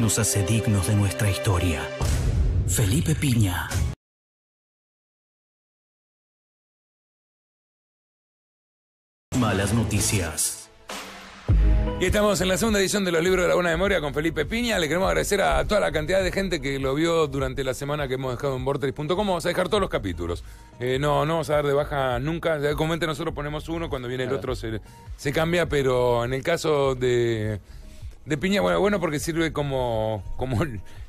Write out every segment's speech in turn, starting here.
nos hace dignos de nuestra historia. Felipe Piña. Malas noticias. Y estamos en la segunda edición de los libros de la Buena Memoria con Felipe Piña. Le queremos agradecer a toda la cantidad de gente que lo vio durante la semana que hemos dejado en Vortex.com. Vamos a dejar todos los capítulos. Eh, no, no vamos a dar de baja nunca. Comúnmente nosotros ponemos uno, cuando viene el otro se cambia, pero en el caso de de piña, bueno, bueno porque sirve como, como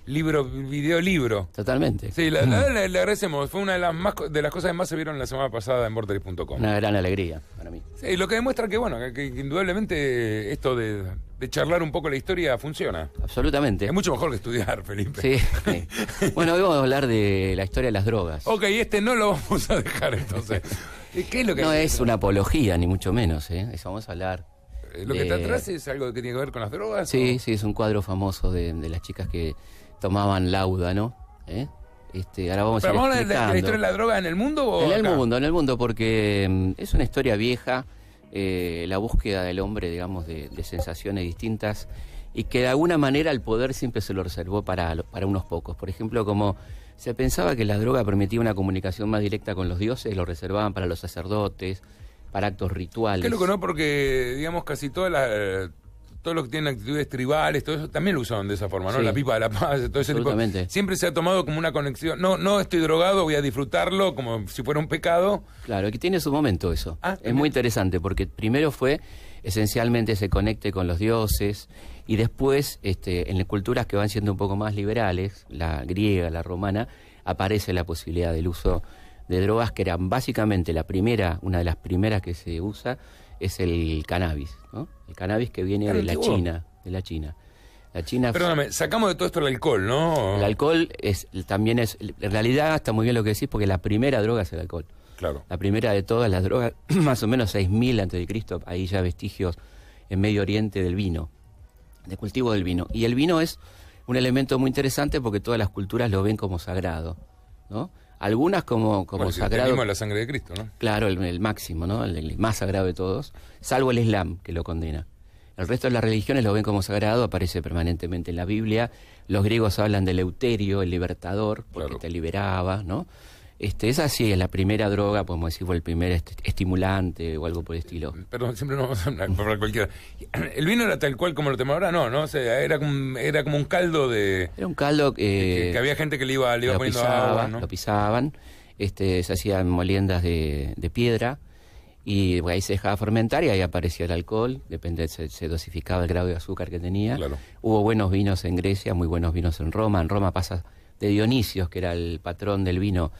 libro, videolibro. Totalmente. Sí, mm. la, le agradecemos. Fue una de las, más, de las cosas que más se vieron la semana pasada en borderis.com Una gran alegría para mí. Sí, lo que demuestra que, bueno, que, indudablemente esto de, charlar un poco la historia funciona. Absolutamente. Es mucho mejor que estudiar, Felipe. Sí. bueno, hoy vamos a hablar de la historia de las drogas. Ok, este no lo vamos a dejar entonces. ¿Qué es lo que No es una apología, ni mucho menos, ¿eh? Eso vamos a hablar eh, ¿Lo que está eh, atrás es algo que tiene que ver con las drogas? Sí, sí, es un cuadro famoso de, las chicas que tomaban lauda, ¿no? ¿Eh? Este, ahora vamos la, historia de la droga en el mundo En el mundo, en el mundo, porque mm, es una historia vieja, eh, la búsqueda del hombre, digamos, de, de, sensaciones distintas, y que de alguna manera el poder siempre se lo reservó para, para unos pocos. Por ejemplo, como se pensaba que la droga permitía una comunicación más directa con los dioses, lo reservaban para los sacerdotes, para actos rituales. Qué que ¿no? Porque, digamos, casi todas las eh, todo lo que tienen actitudes tribales, todo eso, también lo usaban de esa forma, ¿no? La pipa de la paz, todo ese tipo. Siempre se ha tomado como una conexión. No, no estoy drogado, voy a disfrutarlo como si fuera un pecado. Claro, que tiene su momento eso. Ah, es muy interesante porque primero fue esencialmente se conecte con los dioses y después este, en las culturas que van siendo un poco más liberales, la griega, la romana, aparece la posibilidad del uso de drogas que eran básicamente la primera, una de las primeras que se usa es el cannabis, ¿no? El cannabis que viene de la China, de la China. La China Perdóname, sacamos de todo esto el alcohol, ¿no? El alcohol es también es en realidad está muy bien lo que decís porque la primera droga es el alcohol. Claro. La primera de todas las drogas, más o menos 6000 antes de Cristo, ahí ya vestigios en Medio Oriente del vino, de cultivo del vino. Y el vino es un elemento muy interesante porque todas las culturas lo ven como sagrado, ¿no? algunas como, como sagrado. la sangre de Cristo, ¿no? Claro, el, máximo, ¿no? El, más sagrado de todos, salvo el Islam, que lo condena. El resto de las religiones lo ven como sagrado, aparece permanentemente en la Biblia. Los griegos hablan del Euterio, el libertador, porque te liberaba, ¿no? Este, esa sí es la primera droga, podemos decir, o el primer estimulante o algo por el estilo. Eh, perdón, siempre no vamos a hablar cualquiera. ¿El vino era tal cual como lo tenemos ahora? No, ¿no? O sea, era como, era como un caldo de... Era un caldo que, que, había gente que le iba, poniendo agua, ¿no? Lo pisaban, este, se hacían moliendas de, piedra y ahí se dejaba fermentar y ahí aparecía el alcohol, depende, se, dosificaba el grado de azúcar que tenía. Hubo buenos vinos en Grecia, muy buenos vinos en Roma. En Roma pasa de Dionisios, que era el patrón del vino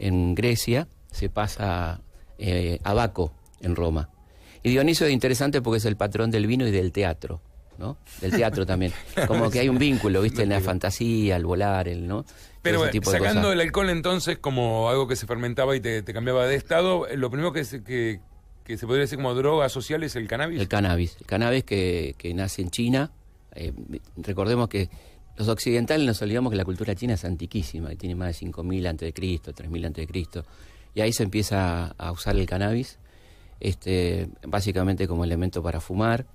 en Grecia, se pasa eh, a Baco en Roma. Y Dionisio es interesante porque es el patrón del vino y del teatro, ¿no? Del teatro también. Como que hay un vínculo, ¿viste? En la fantasía, el volar, el, ¿no? Pero bueno, sacando el alcohol entonces como algo que se fermentaba y te, cambiaba de estado, eh, lo primero que, se, que, que, se podría decir como droga social es el cannabis. El cannabis. El cannabis que, que nace en China. Eh, recordemos que los occidentales nos olvidamos que la cultura china es antiquísima, que tiene más de 5.000 Cristo, 3.000 Cristo, y ahí se empieza a usar el cannabis, este, básicamente como elemento para fumar.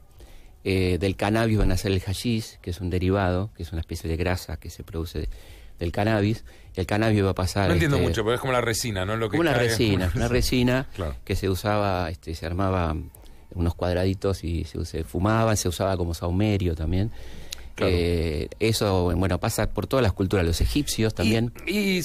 Eh, del cannabis van a hacer el hashish, que es un derivado, que es una especie de grasa que se produce del cannabis. El cannabis va a pasar. No entiendo este, mucho, pero es como la resina, ¿no? Lo que una resina, una resina, que se usaba, este, se armaba unos cuadraditos y se, se fumaba, se usaba como saumerio también. Eh, eso, bueno, pasa por todas las culturas, los egipcios también. ¿Y,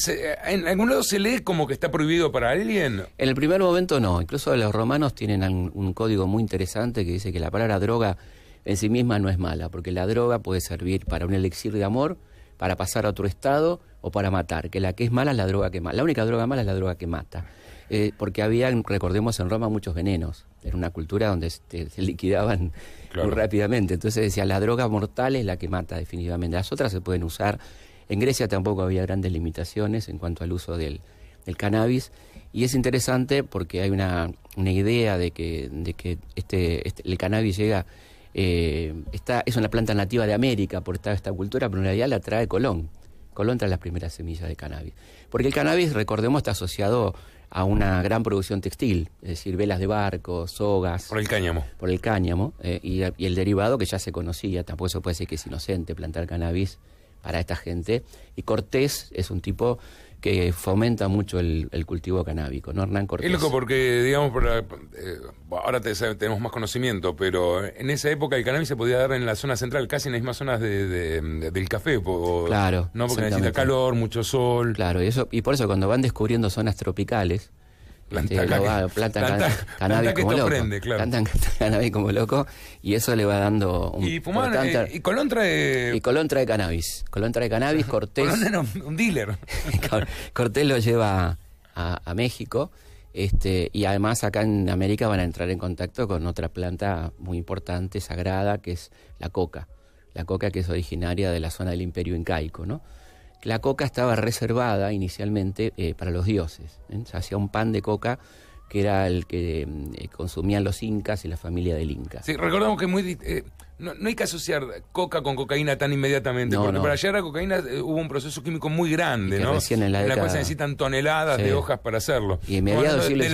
en algún lado se lee como que está prohibido para alguien? En el primer momento no, incluso los romanos tienen un, un código muy interesante que dice que la palabra droga en sí misma no es mala, porque la droga puede servir para un elixir de amor, para pasar a otro estado o para matar, que la que es mala es la droga que mata. La única droga mala es la droga que mata. Eh, porque había, recordemos, en Roma muchos venenos. Era una cultura donde se, liquidaban muy rápidamente. Entonces decía, la droga mortal es la que mata definitivamente. Las otras se pueden usar. En Grecia tampoco había grandes limitaciones en cuanto al uso del, cannabis. Y es interesante porque hay una, idea de que, de que este, este el cannabis llega... Eh, es una planta nativa de América por esta, esta cultura, pero en realidad la trae Colón. Colón trae las primeras semillas de cannabis. Porque el cannabis, recordemos, está asociado a una gran producción textil, es decir, velas de barco, sogas. Por el cáñamo. Por el cáñamo, eh, y, y, el derivado que ya se conocía, tampoco se puede decir que es inocente plantar cannabis para esta gente. Y Cortés es un tipo que fomenta mucho el, cultivo canábico, ¿no, Hernán Cortés? Es loco porque, digamos, eh, ahora tenemos más conocimiento, pero en esa época el cannabis se podía dar en la zona central, casi en las mismas zonas del café. claro. No, porque necesita calor, mucho sol. Claro, y, eso, y por eso cuando van descubriendo zonas tropicales, planta, cannabis como loco. cannabis como loco y eso le va dando un eh, Y Colón trae Y Colón trae cannabis. Colón trae cannabis, Cortés. un, dealer. Cortés lo lleva a, a México. Este, y además acá en América van a entrar en contacto con otra planta muy importante, sagrada, que es la coca. La coca que es originaria de la zona del Imperio Incaico, ¿no? la coca estaba reservada inicialmente eh, para los dioses. ¿eh? Se hacía un pan de coca que era el que mm, eh, consumían los incas y la familia del inca. Sí, recordamos que muy no, hay que asociar coca con cocaína tan inmediatamente, porque para llegar a cocaína eh, hubo un proceso químico muy grande, ¿no? En la, se necesitan toneladas de hojas para hacerlo. Y El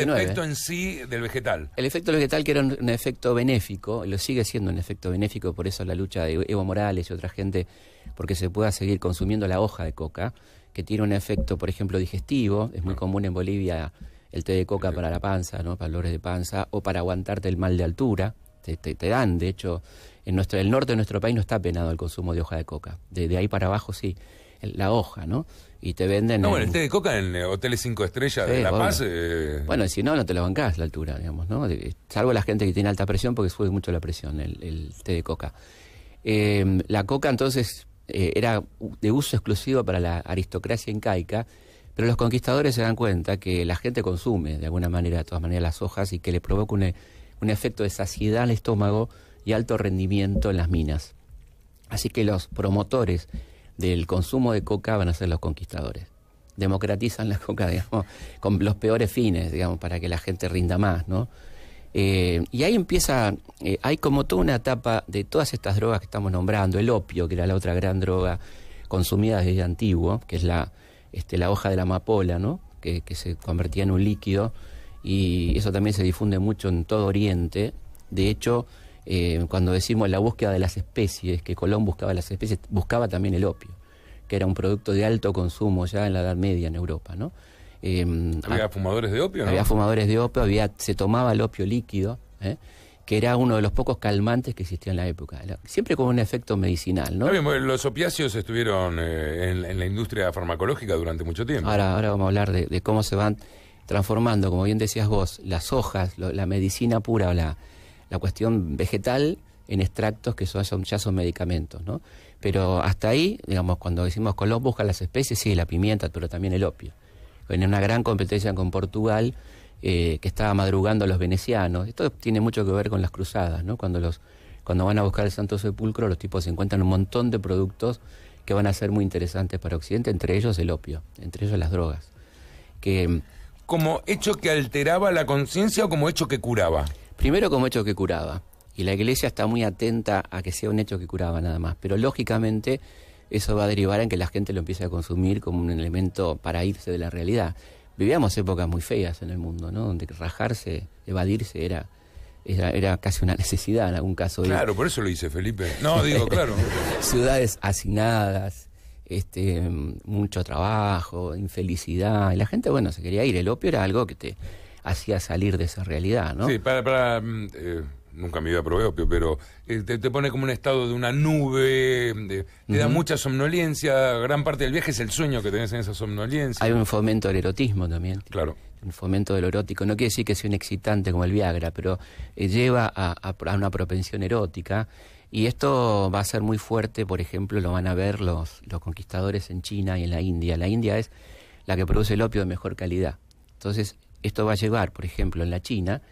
efecto en sí del vegetal. El efecto vegetal que era un, efecto benéfico, lo sigue siendo un efecto benéfico, por eso la lucha de Evo Morales y otra gente, porque se pueda seguir consumiendo la hoja de coca, que tiene un efecto, por ejemplo, digestivo, es muy común en Bolivia el té de coca para la panza, ¿no? Para dolores de panza, o para aguantarte el mal de altura, te dan, de hecho en nuestro, el norte de nuestro país no está penado el consumo de hoja de coca. De, ahí para abajo sí, la hoja, ¿no? Y te venden... No, el té de coca en eh, hoteles cinco estrellas de La Paz... Eh, bueno, si no, no te lo bancás la altura, digamos, ¿no? Salvo la gente que tiene alta presión porque sube mucho la presión el, té de coca. Em, la coca entonces eh, era de uso exclusivo para la aristocracia incaica, pero los conquistadores se dan cuenta que la gente consume de alguna manera, de todas maneras, las hojas y que le provoca un, un efecto de saciedad al estómago y alto rendimiento en las minas. Así que los promotores del consumo de coca van a ser los conquistadores. Democratizan la coca, digamos, con los peores fines, digamos, para que la gente rinda más, ¿no? Eh, y ahí empieza, eh, hay como toda una etapa de todas estas drogas que estamos nombrando, el opio, que era la otra gran droga consumida desde antiguo, que es la, este, la hoja de la amapola, ¿no? que, se convertía en un líquido, y eso también se difunde mucho en todo Oriente. De hecho, eh, cuando decimos la búsqueda de las especies, que Colón buscaba las especies, buscaba también el opio, que era un producto de alto consumo ya en la Edad Media en Europa, ¿no? Em, ¿Había fumadores de opio? ¿no? Había fumadores de opio, había, se tomaba el opio líquido, ¿eh? que era uno de los pocos calmantes que existía en la época, siempre con un efecto medicinal, ¿no? los opiáceos estuvieron eh, en, la industria farmacológica durante mucho tiempo. Ahora, ahora vamos a hablar de, cómo se van transformando, como bien decías vos, las hojas, la medicina pura o la la cuestión vegetal en extractos que son, ya son medicamentos, ¿no? Pero hasta ahí, digamos, cuando decimos Colón busca las especies, sí, la pimienta, pero también el opio. En una gran competencia con Portugal, eh, que estaba madrugando a los venecianos. Esto tiene mucho que ver con las cruzadas, ¿no? Cuando, los, cuando van a buscar el Santo Sepulcro, los tipos se encuentran un montón de productos que van a ser muy interesantes para Occidente, entre ellos el opio, entre ellos las drogas. Que, mm, ¿Como hecho que alteraba la conciencia o como hecho que curaba? primero como hecho que curaba, y la iglesia está muy atenta a que sea un hecho que curaba nada más, pero lógicamente eso va a derivar en que la gente lo empiece a consumir como un elemento para irse de la realidad. Vivíamos épocas muy feas en el mundo, ¿no? Donde rajarse, evadirse era era, casi una necesidad en algún caso. Claro, por eso lo dice Felipe. No, digo, claro. Ciudades asignadas, este, mucho trabajo, infelicidad. Y la gente, bueno, se quería ir. El opio era algo que te, hacía salir de esa realidad, ¿no? Sí, para... para mm, eh, nunca me iba a opio, pero eh, te, pone como un estado de una nube, te da mucha somnolencia, gran parte del viaje es el sueño que tenés en esa somnolencia. Hay un fomento del erotismo también. Claro un fomento del erótico. No quiere decir que sea un excitante como el Viagra, pero eh, lleva a, a, una propensión erótica. Y esto va a ser muy fuerte, por ejemplo, lo van a ver los, los conquistadores en China y en la India. La India es la que produce el opio de mejor calidad. Entonces, esto va a llevar, por ejemplo, en la China,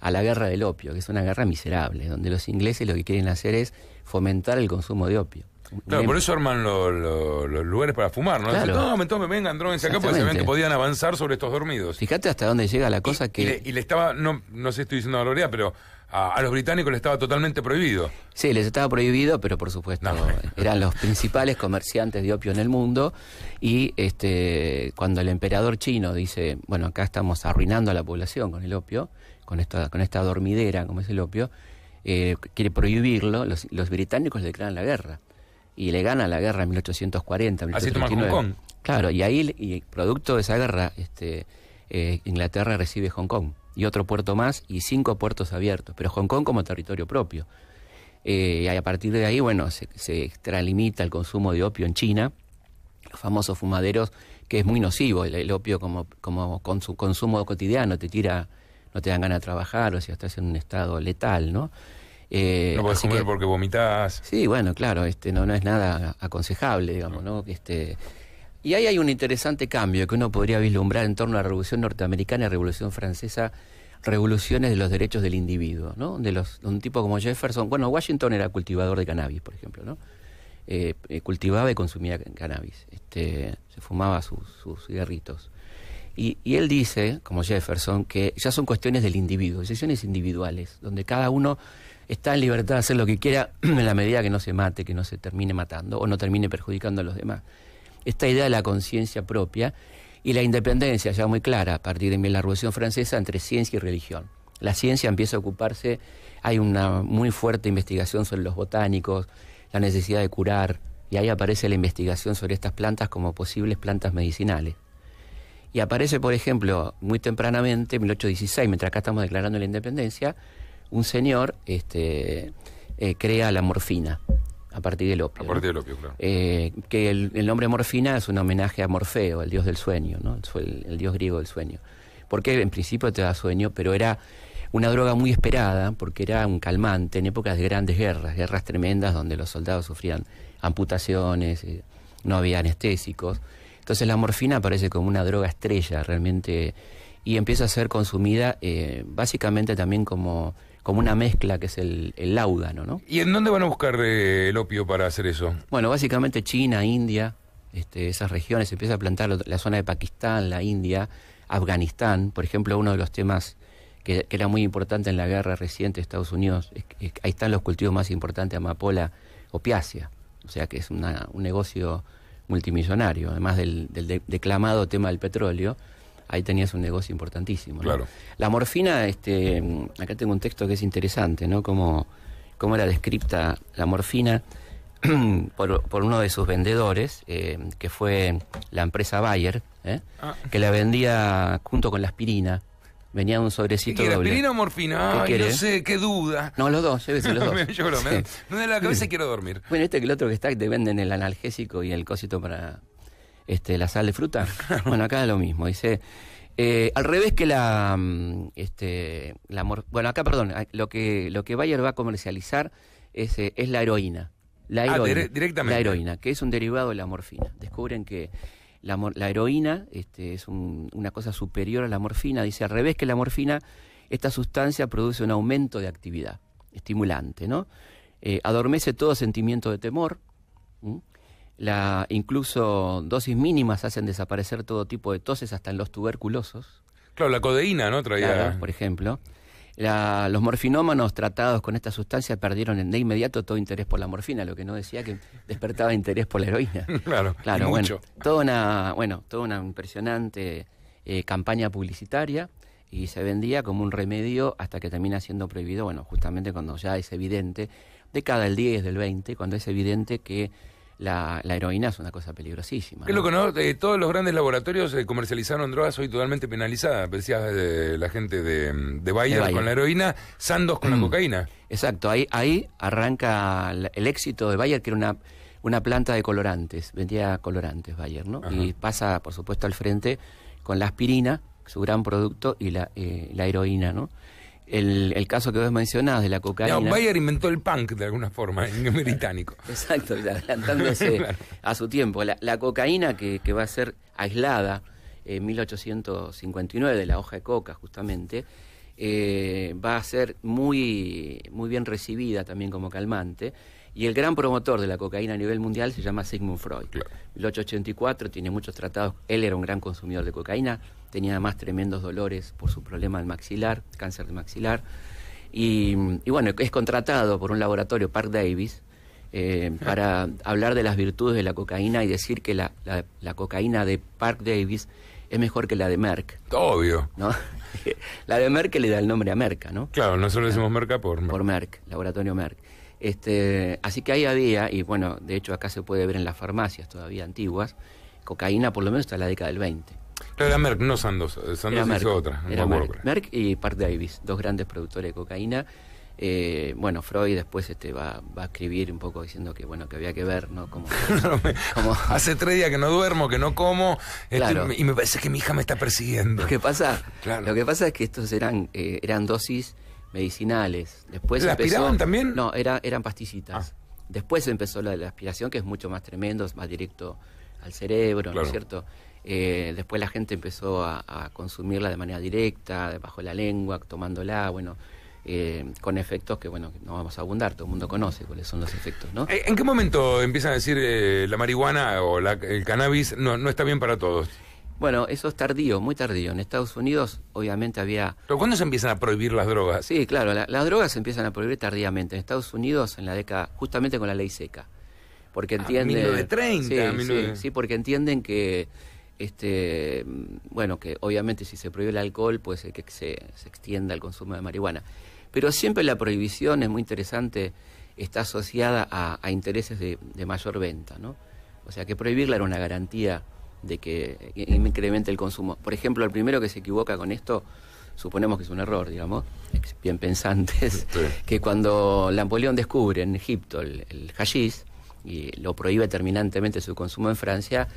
a la guerra del opio, que es una guerra miserable, donde los ingleses lo que quieren hacer es fomentar el consumo de opio. Claro, por eso arman los lugares para fumar, ¿no? no, entonces vengan, drones acá porque sabían que podían avanzar sobre estos dormidos. Fíjate hasta dónde llega la cosa que. Y le, estaba, no, no sé si estoy diciendo la pero a, los británicos les estaba totalmente prohibido. Sí, les estaba prohibido, pero por supuesto eran los principales comerciantes de opio en el mundo y este, cuando el emperador chino dice, bueno, acá estamos arruinando a la población con el opio, con esta, con esta dormidera como es el opio, eh, quiere prohibirlo, los, británicos le declaran la guerra y le gana la guerra en 1840. Así toma Hong Kong. Claro, y ahí, y producto de esa guerra, este, eh, Inglaterra recibe Hong Kong y otro puerto más y cinco puertos abiertos, pero Hong Kong como territorio propio. Eh, y a partir de ahí, bueno, se, extralimita el consumo de opio en China, los famosos fumaderos, que es muy nocivo el, opio como, como con su consumo cotidiano, te tira, no te dan ganas de trabajar, o sea, estás en un estado letal, ¿no? Eh, no puedes comer porque vomitas. Sí, bueno, claro, este, no, no es nada aconsejable, digamos, ¿no? Este, y ahí hay un interesante cambio que uno podría vislumbrar en torno a la Revolución Norteamericana y Revolución Francesa, revoluciones de los derechos del individuo, ¿no? De los, un tipo como Jefferson, bueno, Washington era cultivador de cannabis, por ejemplo, ¿no? Eh, eh, cultivaba y consumía cannabis, este, se fumaba sus, sus cigarritos. Y, y, él dice, como Jefferson, que ya son cuestiones del individuo, decisiones individuales, donde cada uno está en libertad de hacer lo que quiera en la medida que no se mate, que no se termine matando o no termine perjudicando a los demás esta idea de la conciencia propia y la independencia ya muy clara a partir de la Revolución Francesa entre ciencia y religión. La ciencia empieza a ocuparse, hay una muy fuerte investigación sobre los botánicos, la necesidad de curar, y ahí aparece la investigación sobre estas plantas como posibles plantas medicinales. Y aparece, por ejemplo, muy tempranamente, en 1816, mientras acá estamos declarando la independencia, un señor este, eh, crea la morfina a partir del opio. A partir del opio, claro. Eh, que el, nombre morfina es un homenaje a Morfeo, el dios del sueño, ¿no? el, el, dios griego del sueño. Porque en principio te da sueño, pero era una droga muy esperada porque era un calmante en épocas de grandes guerras, guerras tremendas donde los soldados sufrían amputaciones, eh, no había anestésicos. Entonces la morfina aparece como una droga estrella realmente y empieza a ser consumida eh, básicamente también como como una mezcla que es el, el ¿no? ¿Y en dónde van a buscar eh, el opio para hacer eso? Bueno, básicamente China, India, este, esas regiones, se empieza a plantar la zona de Pakistán, la India, Afganistán, por ejemplo, uno de los temas que, era muy importante en la guerra reciente de Estados Unidos, ahí están los cultivos más importantes, amapola, opiacia, o sea que es un negocio multimillonario, además del, declamado tema del petróleo ahí tenías un negocio importantísimo. La morfina, este, acá tengo un texto que es interesante, ¿no? Como, era descripta la morfina por, uno de sus vendedores, eh, que fue la empresa Bayer, ¿eh? ah. que la vendía junto con la aspirina. Venía un sobrecito de doble. ¿Aspirina o morfina? no sé, qué duda. No, los dos, llévese los dos. Yo creo, me, me da la cabeza y quiero dormir. Bueno, este que el otro que está, te venden el analgésico y el cosito para, este, la sal de fruta. bueno, acá es lo mismo. Dice, eh, al revés que la, mm, este, bueno, acá perdón, lo que lo que Bayer va a comercializar es, eh, es la heroína, la ah, heroína, ah, directamente. la heroína, que es un derivado de la morfina. Descubren que la, la heroína este, es una cosa superior a la morfina. Dice al revés que la morfina, esta sustancia produce un aumento de actividad estimulante, ¿no? Eh, adormece todo sentimiento de temor. La, incluso dosis mínimas hacen desaparecer todo tipo de toses, hasta en los tuberculosos. Claro, la codeína, ¿no? Traía... Claro, por ejemplo. los morfinómanos tratados con esta sustancia perdieron de inmediato todo interés por la morfina, lo que no decía que despertaba interés por la heroína. Claro, claro bueno, toda una, bueno, toda una impresionante eh, campaña publicitaria y se vendía como un remedio hasta que termina siendo prohibido, bueno, justamente cuando ya es evidente, de cada el 10, del 20, cuando es evidente que la, heroína es una cosa peligrosísima. Qué lo eh, todos los grandes laboratorios eh, comercializaron drogas hoy totalmente penalizadas. Decías eh, la gente de, de, Bayer con la heroína, Sandos con la mm. cocaína. Exacto, ahí, ahí arranca el éxito de Bayer, que era una, una planta de colorantes, vendía colorantes Bayer, ¿no? Y pasa, por supuesto, al frente con la aspirina, su gran producto, y la, la heroína, ¿no? el, caso que vos mencionabas de la cocaína. No, Bayer inventó el punk de alguna forma, en británico. Exacto, adelantándose a su tiempo. La, cocaína que, va a ser aislada en 1859 de la hoja de coca, justamente, eh, va a ser muy, muy bien recibida también como calmante. Y el gran promotor de la cocaína a nivel mundial se llama Sigmund Freud. Claro. 1884 tiene muchos tratados. Él era un gran consumidor de cocaína tenía además tremendos dolores por su problema del maxilar, cáncer de maxilar. Y, y bueno, es contratado por un laboratorio, Park Davis, eh, para hablar de las virtudes de la cocaína y decir que la, cocaína de Park Davis es mejor que la de Merck. Obvio. la de Merck le da el nombre a Merck, ¿no? Claro, nosotros decimos Merck por Merck. Por Merck, laboratorio Merck. Este, así que ahí había, y bueno, de hecho acá se puede ver en las farmacias todavía antiguas, cocaína por lo menos hasta la década del 20. Era Merck, no Sandoz. Eh, Sandoz hizo otra. Era Merck, Merck, y Park Davis, dos grandes productores de cocaína. Eh, bueno, Freud después este, va, a escribir un poco diciendo que bueno que había que ver, ¿no? Como, Hace tres días que no duermo, que no como, este, y me parece que mi hija me está persiguiendo. Lo que pasa, lo que pasa es que estos eran, eh, eran dosis medicinales. Después aspiraban también? No, era, eran pasticitas. Ah. Después empezó la, la aspiración, que es mucho más tremendo, es más directo al cerebro, ¿no es cierto? Eh, después la gente empezó a, consumirla de manera directa, bajo la lengua, tomándola, bueno, eh, con efectos que, bueno, no vamos a abundar, todo el mundo conoce cuáles son los efectos, ¿no? Eh, ¿En qué momento empiezan a decir la marihuana o la, el cannabis no, está bien para todos? Bueno, eso es tardío, muy tardío. En Estados Unidos, obviamente, había. ¿Pero cuándo se empiezan a prohibir las drogas? Sí, claro, las drogas se empiezan a prohibir tardíamente. En Estados Unidos, en la década, justamente con la ley seca. Porque ah, entienden. Ah, 1930, sí, sí, porque entienden que este, bueno, que obviamente si se prohíbe el alcohol pues que se, extienda el consumo de marihuana. Pero siempre la prohibición es muy interesante, está asociada a, intereses de, mayor venta, ¿no? O sea que prohibirla era una garantía de que incremente el consumo. Por ejemplo, el primero que se equivoca con esto, suponemos que es un error, digamos, bien pensantes, que cuando Napoleón descubre en Egipto el, el y lo prohíbe terminantemente su consumo en Francia,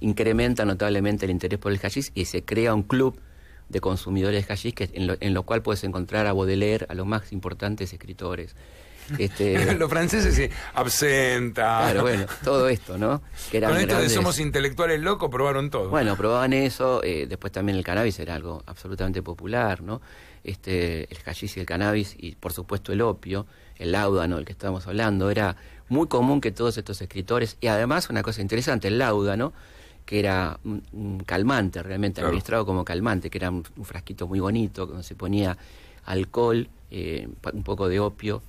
incrementa notablemente el interés por el hashish y se crea un club de consumidores hashish que, en, lo, en lo cual puedes encontrar a Baudelaire, a los más importantes escritores. Este, los franceses se absenta. Claro, bueno, todo esto, ¿no? Con esto de somos intelectuales locos, probaron todo. Bueno, probaban eso, eh, después también el cannabis era algo absolutamente popular, ¿no? Este, el hashish y el cannabis, y por supuesto el opio, el áudano del que estábamos hablando, era muy común que todos estos escritores, y además una cosa interesante, el ¿no?... que era un calmante realmente, administrado como calmante, que era un, frasquito muy bonito, donde se ponía alcohol, eh, un poco de opio,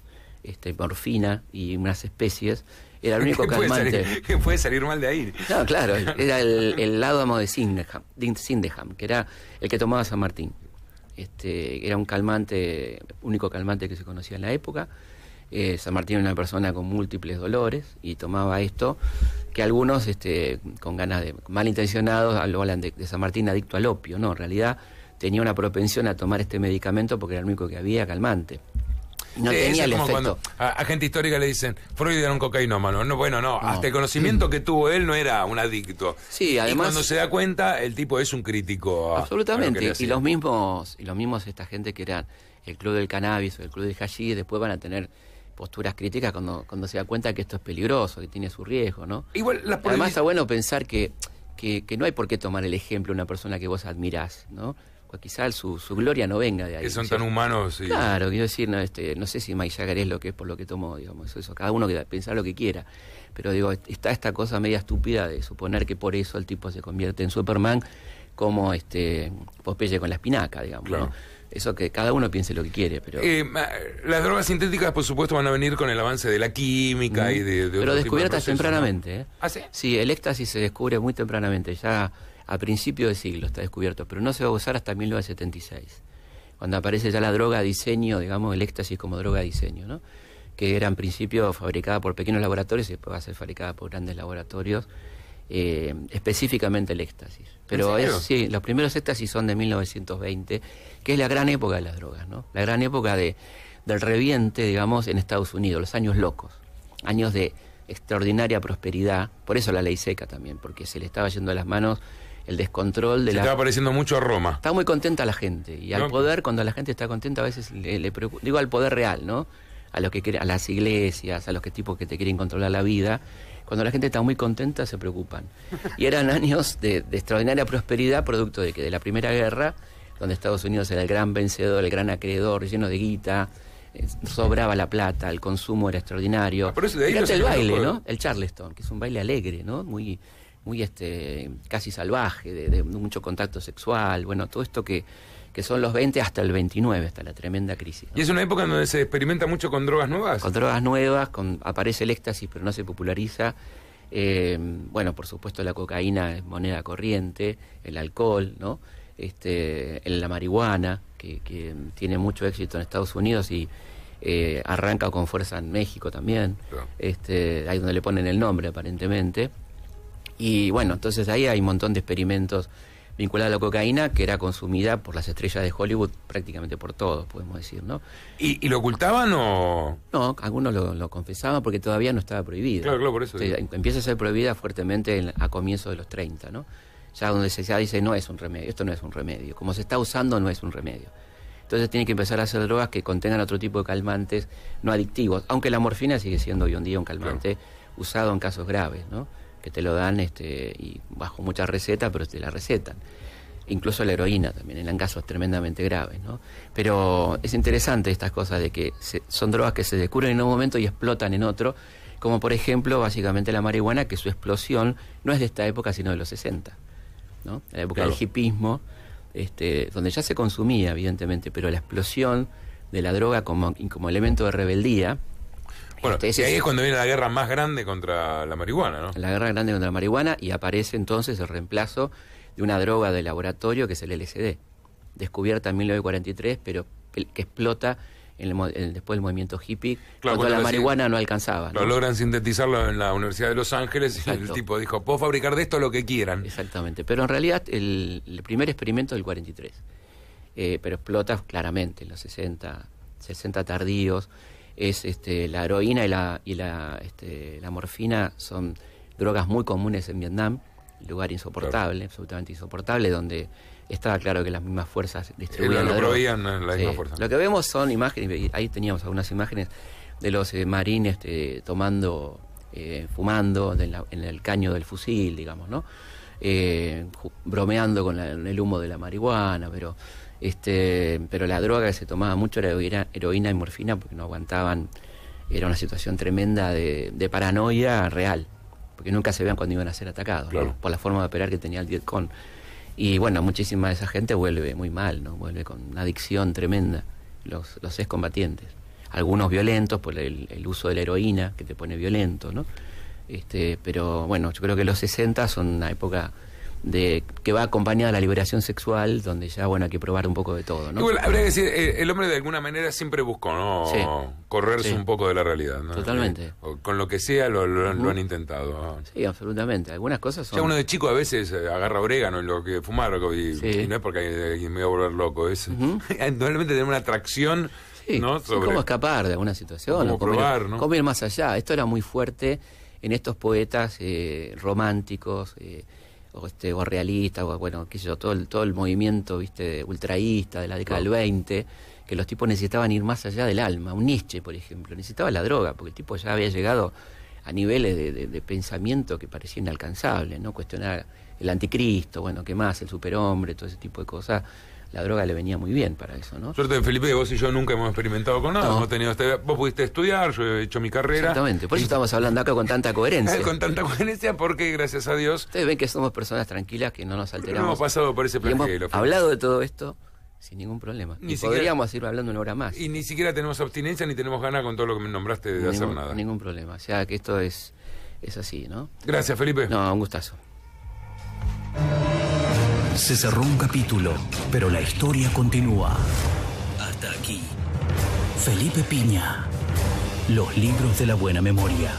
este, morfina y unas especies. Era el único calmante. ...que puede salir mal de ahí? No, claro, era el, el de Sindeham, que era el que tomaba San Martín. Este, era un calmante, único calmante que se conocía en la época. Eh, San Martín era una persona con múltiples dolores y tomaba esto, que algunos este, con ganas de malintencionados hablan de, San Martín adicto al opio, no, en realidad tenía una propensión a tomar este medicamento porque era el único que había calmante. No tenía el a, gente histórica le dicen, Freud era un cocainómano. No, bueno, no, hasta el conocimiento que tuvo él no era un adicto. Sí, además. Y cuando se da cuenta, el tipo es un crítico. Absolutamente. Y los mismos, y los mismos esta gente que eran el club del cannabis o el club del hashish, después van a tener posturas críticas cuando, cuando se da cuenta que esto es peligroso, que tiene su riesgo, ¿no? Igual, Además está bueno pensar que, que, no hay por qué tomar el ejemplo de una persona que vos admirás, ¿no? O pues quizás su, su, gloria no venga de ahí. Que son tan humanos. Y... Claro, quiero decir, no, este, no sé si Mayagar es lo que es por lo que tomó, digamos, eso, Cada uno que pensar lo que quiera. Pero digo, está esta cosa media estúpida de suponer que por eso el tipo se convierte en Superman como este Popeye con la espinaca, digamos. ¿no? Eso que cada uno piense lo que quiere, pero... Eh, las drogas sintéticas, por supuesto, van a venir con el avance de la química y de... pero descubiertas tempranamente, ¿eh? ¿Ah, sí? el éxtasis se descubre muy tempranamente, ya a principios de siglo está descubierto, pero no se va a usar hasta 1976, cuando aparece ya la droga diseño, digamos, el éxtasis como droga diseño, ¿no? que era en principio fabricada por pequeños laboratorios y después va a ser fabricada por grandes laboratorios eh, específicamente el éxtasis. Pero es, sí, los primeros éxtasis son de 1920, que es la gran época de las drogas, ¿no? La gran época del reviente, digamos, en Estados Unidos, los años locos, años de extraordinaria prosperidad, por eso la ley seca también, porque se le estaba yendo a las manos el descontrol de se la... Estaba pareciendo mucho a Roma. Está muy contenta la gente, y al pues. poder, cuando la gente está contenta, a veces le, le digo al poder real, ¿no? A, los que, a las iglesias, a los que tipos que te quieren controlar la vida, cuando la gente está muy contenta se preocupan. Y eran años de, extraordinaria prosperidad, producto de que de la Primera Guerra, donde Estados Unidos era el gran vencedor, el gran acreedor, lleno de guita, eh, sobraba la plata, el consumo era extraordinario. Y ah, pero el baile, ¿no? El Charleston, que es un baile alegre, ¿no? Muy, muy este, casi salvaje, de, de mucho contacto sexual, bueno, todo esto que, que son los 20 hasta el 29, hasta la tremenda crisis. ¿Y es una época en donde se experimenta mucho con drogas nuevas? Con drogas nuevas, con, aparece el éxtasis pero no se populariza. Eh, bueno, por supuesto la cocaína es moneda corriente, el alcohol, ¿no? Este, la marihuana, que, tiene mucho éxito en Estados Unidos y, eh, arranca con fuerza en México también, este, ahí donde le ponen el nombre aparentemente. Y bueno, entonces ahí hay un montón de experimentos vinculada a la cocaína que era consumida por las estrellas de Hollywood, prácticamente por todos, podemos decir, ¿no? ¿Y, lo ocultaban o...? No, algunos lo, confesaban porque todavía no estaba prohibido. Claro, claro, por eso. empieza a ser prohibida fuertemente a comienzos de los 30, ¿no? Ya donde se ya dice, no es un remedio, esto no es un remedio. Como se está usando, no es un remedio. Entonces tiene que empezar a hacer drogas que contengan otro tipo de calmantes no adictivos, aunque la morfina sigue siendo hoy en día un calmante usado en casos graves, ¿no? te lo dan este, y bajo muchas receta, pero te la recetan. Incluso la heroína también, eran casos tremendamente graves, ¿no? Pero es interesante estas cosas de que son drogas que se descubren en un momento y explotan en otro, como por ejemplo, básicamente la marihuana, que su explosión no es de esta época, sino de los 60, ¿no? la época del hipismo, este, donde ya se consumía, evidentemente, pero la explosión de la droga como, como elemento de rebeldía bueno, y ahí es cuando viene la guerra más grande contra la marihuana, ¿no? La guerra grande contra la marihuana y aparece entonces el reemplazo de una droga de laboratorio que es el LSD, descubierta en 1943, pero que explota después del movimiento hippie, cuando la marihuana no alcanzaba. Lo logran sintetizarlo en la Universidad de Los Ángeles y el tipo dijo, puedo fabricar de esto lo que quieran. Exactamente, pero en realidad el, primer experimento es del 43, eh, pero explota claramente en los 60, 60 tardíos es este, la heroína y la, y la, este, la morfina son drogas muy comunes en Vietnam, lugar insoportable, absolutamente insoportable, donde estaba claro que las mismas fuerzas distribuían. Lo, que vemos son imágenes, ahí teníamos algunas imágenes de los eh, marines este, tomando, eh, fumando en, el caño del fusil, digamos, ¿no? Eh, bromeando con el humo de la marihuana, pero este, pero la droga que se tomaba mucho era heroína, y morfina porque no aguantaban. Era una situación tremenda de, paranoia real, porque nunca se veían cuando iban a ser atacados, por la forma de operar que tenía el dietcon Y bueno, muchísima de esa gente vuelve muy mal, ¿no? Vuelve con una adicción tremenda, los, los excombatientes. Algunos violentos por el, uso de la heroína, que te pone violento, ¿no? Este, pero bueno, yo creo que los 60 son una época de que va acompañada de la liberación sexual, donde ya, bueno, hay que probar un poco de todo, ¿no? habría que decir, eh, el hombre de alguna manera siempre buscó, ¿no? Correrse un poco de la realidad, ¿no? Totalmente. con lo que sea lo, han intentado. Sí, absolutamente. Algunas cosas son... Ya uno de chico a veces eh, agarra orégano y lo que fumar y, no es porque alguien me voy a volver loco, es... normalmente tener una atracción... ¿no? Sobre... cómo escapar de alguna situación. Cómo probar, más allá. Esto era muy fuerte en estos poetas eh, románticos, o este o realista o bueno qué sé yo todo el todo el movimiento viste ultraísta de la década del 20 que los tipos necesitaban ir más allá del alma un Nietzsche por ejemplo necesitaba la droga porque el tipo ya había llegado a niveles de, pensamiento que parecían inalcanzable no cuestionar el anticristo bueno qué más el superhombre todo ese tipo de cosas la droga le venía muy bien para eso, ¿no? Suerte de Felipe, vos y yo nunca hemos experimentado con nada, hemos tenido este- vos pudiste estudiar, yo he hecho mi carrera. Exactamente, por eso estamos hablando acá con tanta coherencia. con tanta coherencia porque gracias a Dios. Ustedes ven que somos personas tranquilas que no nos alteramos. hemos pasado por ese problema Hemos hablado de todo esto sin ningún problema. Ni y podríamos ir hablando una hora más. Y ni siquiera tenemos abstinencia ni tenemos ganas con todo lo que me nombraste de hacer nada. Ningún problema. O sea que esto es, es así, ¿no? Gracias, Felipe. No, un gustazo. Se cerró un capítulo, pero la historia continúa. Hasta aquí. Felipe Piña. Los libros de la buena memoria.